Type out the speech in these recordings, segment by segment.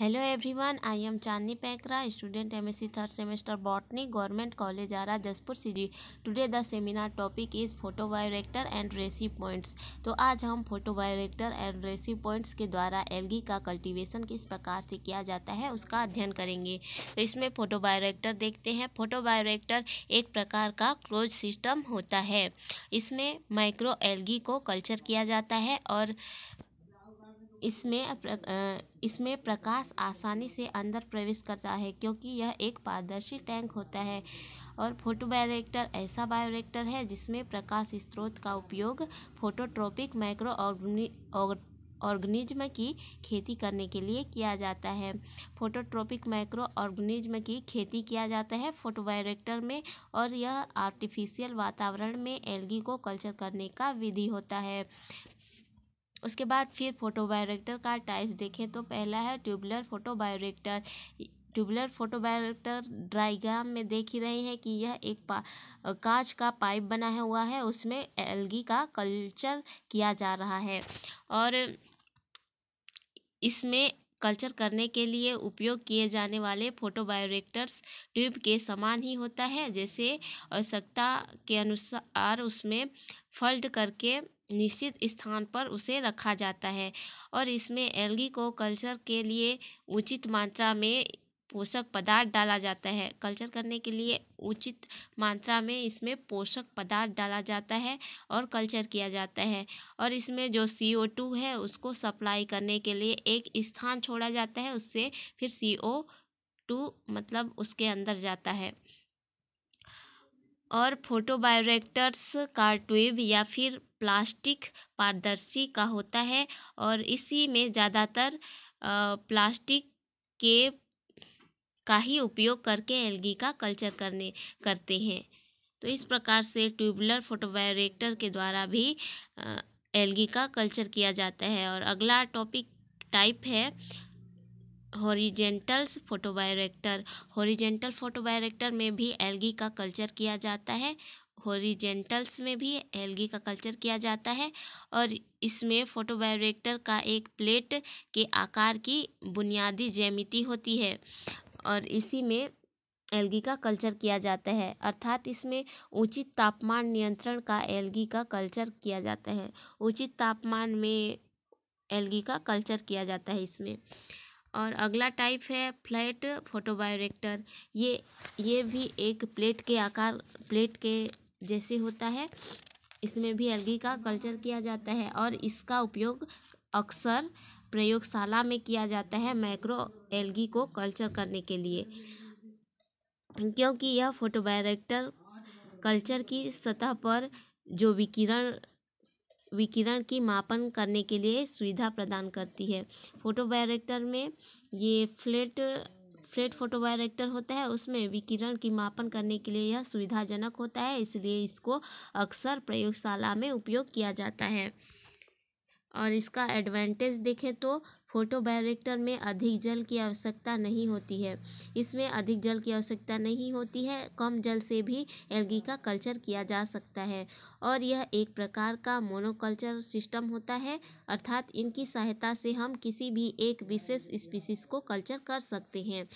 hello everyone I am Chandni Paikra student MSc third semester botany government college Ara Jashpur city today the seminar topic is photo bioreactor and raceway ponds तो आज हम photo bioreactor and raceway ponds के द्वारा algae का cultivation किस प्रकार से किया जाता है उसका अध्ययन करेंगे तो इसमें फोटो बायोरेक्टर देखते हैं फोटो बायोरेक्टर एक प्रकार का क्लोज सिस्टम होता है इसमें माइक्रो एलगी को कल्चर किया जाता है और इसमें इसमें प्रकाश आसानी से अंदर प्रवेश करता है क्योंकि यह एक पारदर्शी टैंक होता है और फोटोबायोरेक्टर ऐसा बायोरेक्टर है जिसमें प्रकाश स्रोत का उपयोग फोटोट्रोपिक माइक्रो ऑर्गेनिज्म की खेती करने के लिए किया जाता है फोटोट्रोपिक माइक्रो ऑर्गेनिज्म की खेती किया जाता है फोटोबायोरेक्टर में और यह आर्टिफिशियल वातावरण में एल्गी को कल्चर करने का विधि होता है उसके बाद फिर फोटो बायोरेक्टर का टाइप्स देखें तो पहला है tubular photo bioreactor tubular photo bioreactor diagram में देख ही रहे हैं कि यह एक कांच का पाइप बना हुआ है उसमें एलगी का कल्चर किया जा रहा है और इसमें कल्चर करने के लिए उपयोग किए जाने वाले फोटो बायोरेक्टर्स ट्यूब के समान ही होता है जैसे आवश्यकता के अनुसार उसमें फल्ड करके निश्चित स्थान पर उसे रखा जाता है और इसमें एलगी को कल्चर के लिए उचित मात्रा में पोषक पदार्थ डाला जाता है कल्चर करने के लिए उचित मात्रा में इसमें पोषक पदार्थ डाला जाता है और कल्चर किया जाता है और इसमें जो सी ओ टू है उसको सप्लाई करने के लिए एक स्थान छोड़ा जाता है उससे फिर सी ओ टू मतलब उसके अंदर जाता है और फोटोबायोरेक्टर्स ट्यूब या फिर प्लास्टिक पारदर्शी का होता है और इसी में ज़्यादातर प्लास्टिक के का ही उपयोग करके एलगी का कल्चर करने करते हैं तो इस प्रकार से ट्यूबुलर फोटोबायोरेक्टर के द्वारा भी एलगी का कल्चर किया जाता है और अगला टॉपिक टाइप है हॉरिजेंटल्स फोटोबायोरेक्टर हॉरिजेंटल फोटोबायोरेक्टर में भी एल्गी का कल्चर किया जाता है हॉरिजेंटल्स में भी एल्गी का कल्चर किया जाता है और इसमें फोटोबायोरेक्टर का एक प्लेट के आकार की बुनियादी जैमिति होती है और इसी में एल्गी का कल्चर किया जाता है अर्थात इसमें उचित तापमान नियंत्रण का एल्गी का कल्चर किया जाता है उचित तापमान में एल्गी का कल्चर किया जाता है इसमें और अगला टाइप है फ्लैट फोटोबायोरेक्टर ये ये भी एक प्लेट के आकार प्लेट के जैसे होता है इसमें भी अलगी का कल्चर किया जाता है और इसका उपयोग अक्सर प्रयोगशाला में किया जाता है माइक्रो एलगी को कल्चर करने के लिए क्योंकि यह फोटोबायोरेक्टर कल्चर की सतह पर जो विकिरण विकिरण की मापन करने के लिए सुविधा प्रदान करती है फोटोबायोरेक्टर में ये फ्लैट फ्लैट फोटोबायोरेक्टर होता है उसमें विकिरण की मापन करने के लिए यह सुविधाजनक होता है इसलिए इसको अक्सर प्रयोगशाला में उपयोग किया जाता है और इसका एडवांटेज देखें तो फोटो बायोरेक्टर में अधिक जल की आवश्यकता नहीं होती है इसमें अधिक जल की आवश्यकता नहीं होती है कम जल से भी एल्गी का कल्चर किया जा सकता है और यह एक प्रकार का मोनोकल्चर सिस्टम होता है अर्थात इनकी सहायता से हम किसी भी एक विशेष स्पीसीज को कल्चर कर सकते हैं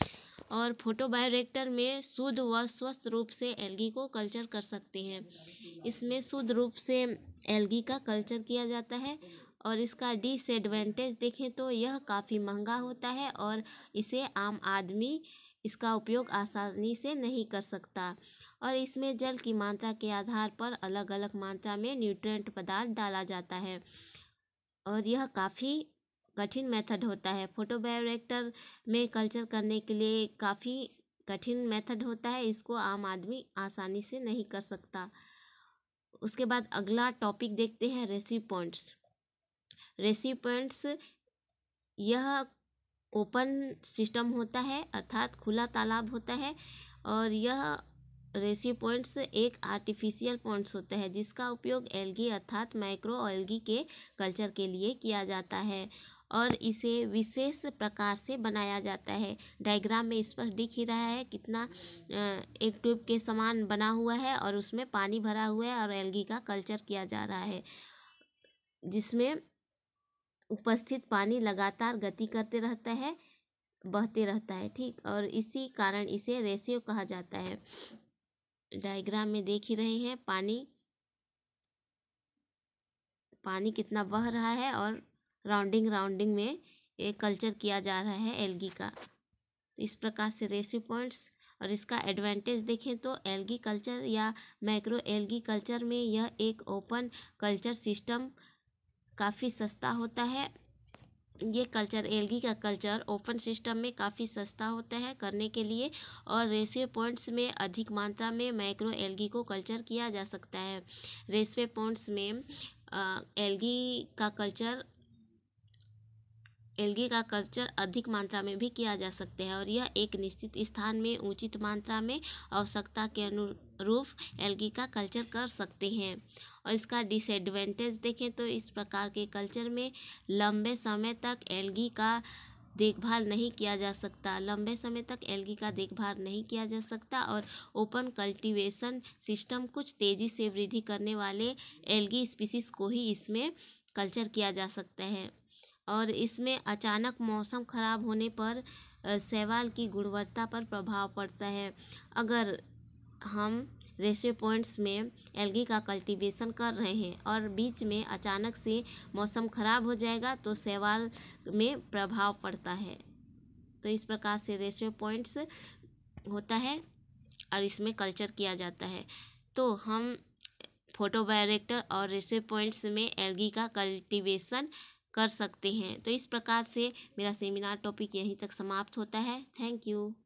और फोटोबायोरेक्टर में शुद्ध व स्वस्थ रूप से एल्गी को कल्चर कर सकते हैं इसमें शुद्ध रूप से एल्गी का कल्चर किया जाता है और इसका डिसएडवेंटेज देखें तो यह काफ़ी महंगा होता है और इसे आम आदमी इसका उपयोग आसानी से नहीं कर सकता और इसमें जल की मात्रा के आधार पर अलग अलग मात्रा में न्यूट्रेंट पदार्थ डाला जाता है और यह काफ़ी कठिन मेथड होता है फोटोबायोरेक्टर में कल्चर करने के लिए काफ़ी कठिन मेथड होता है इसको आम आदमी आसानी से नहीं कर सकता उसके बाद अगला टॉपिक देखते हैं रेसिव पॉइंट्स रेसिपेंट्स यह ओपन सिस्टम होता है अर्थात खुला तालाब होता है और यह रेसी पॉइंट्स एक आर्टिफिशियल पॉइंट्स होता है जिसका उपयोग एल्गी अर्थात माइक्रो एल्गी के कल्चर के लिए किया जाता है और इसे विशेष प्रकार से बनाया जाता है डायग्राम में स्पष्ट दिख ही रहा है कितना एक ट्यूब के समान बना हुआ है और उसमें पानी भरा हुआ है और एल्गी का कल्चर किया जा रहा है जिसमें उपस्थित पानी लगातार गति करते रहता है बहते रहता है ठीक और इसी कारण इसे रेशियो कहा जाता है डायग्राम में देख ही रहे हैं पानी पानी कितना बह रहा है और राउंडिंग राउंडिंग में ये कल्चर किया जा रहा है एलगी का इस प्रकार से रेशियो पॉइंट्स और इसका एडवांटेज देखें तो एलगी कल्चर या माइक्रो एलगी कल्चर में यह एक ओपन कल्चर सिस्टम काफ़ी सस्ता होता है ये कल्चर एलगी का कल्चर ओपन सिस्टम में काफ़ी सस्ता होता है करने के लिए और रेसवे पॉइंट्स में अधिक मात्रा में माइक्रो एलगी को कल्चर किया जा सकता है रेसवे पॉइंट्स में एलगी का कल्चर एलगी का कल्चर अधिक मात्रा में भी किया जा सकता है और यह एक निश्चित स्थान में उचित मात्रा में आवश्यकता के अनु रूफ एल्गी का कल्चर कर सकते हैं और इसका डिसएडवांटेज देखें तो इस प्रकार के कल्चर में लंबे समय तक एल्गी का देखभाल नहीं किया जा सकता लंबे समय तक एल्गी का देखभाल नहीं किया जा सकता और ओपन कल्टीवेशन सिस्टम कुछ तेज़ी से वृद्धि करने वाले एल्गी स्पीसीज को ही इसमें कल्चर किया जा सकता है और इसमें अचानक मौसम खराब होने पर शैवाल की गुणवत्ता पर प्रभाव पड़ता है अगर हम रेशे पॉइंट्स में एलगी का कल्टीवेशन कर रहे हैं और बीच में अचानक से मौसम ख़राब हो जाएगा तो सेवाल में प्रभाव पड़ता है तो इस प्रकार से रेशे पॉइंट्स होता है और इसमें कल्चर किया जाता है तो हम फोटो बायोरेक्टर और रेशे पॉइंट्स में एलगी का कल्टीवेशन कर सकते हैं तो इस प्रकार से मेरा सेमिनार टॉपिक यहीं तक समाप्त होता है थैंक यू